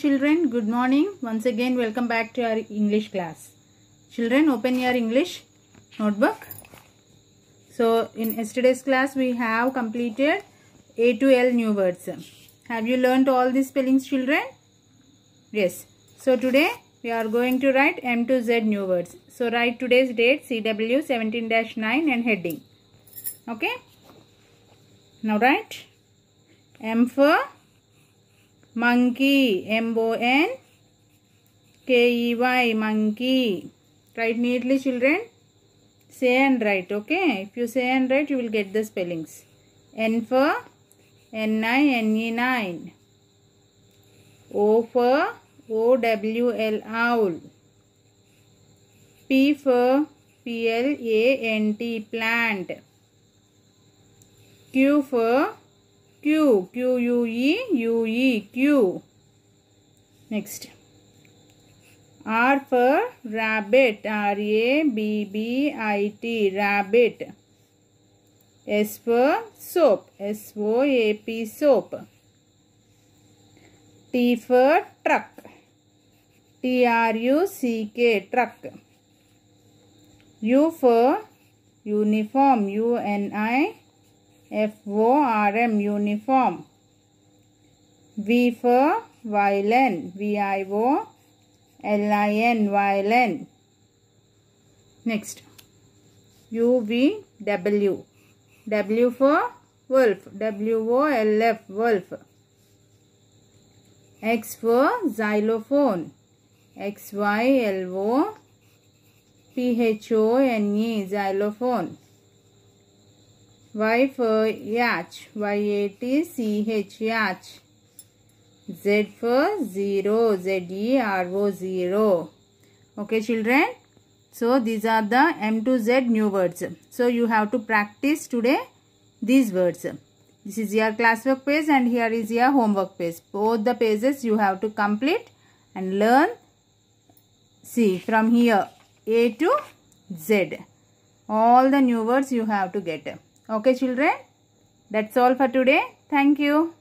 Children, good morning. Once again, welcome back to our English class. Children, open your English notebook. So, in yesterday's class, we have completed A to L new words. Have you learned all these spellings, children? Yes. So, today, we are going to write M to Z new words. So, write today's date, CW 17-9 and heading. Okay? Now, write M for monkey m o n k e y monkey write neatly children say and write okay if you say and write you will get the spellings n for n i n e 9 o for o w l owl p for p l a n t plant q for Q Q U E U E Q next R for rabbit R A B B I T rabbit S for soap S O A P soap T for truck T R U C K truck U for uniform U N I F-O-R-M, uniform. V for violin, V-I-O-L-I-N, violin. Next, U-V-W, W for wolf, W-O-L-F, wolf. X for xylophone, X-Y-L-O-P-H-O-N-E, xylophone. Y for yatch, Y-A-T-C-H, Z for 0, Z-E-R-O, 0. Okay children, so these are the M to Z new words. So you have to practice today these words. This is your classwork page and here is your homework page. Both the pages you have to complete and learn. See from here A to Z. All the new words you have to get. Okay children, that's all for today. Thank you.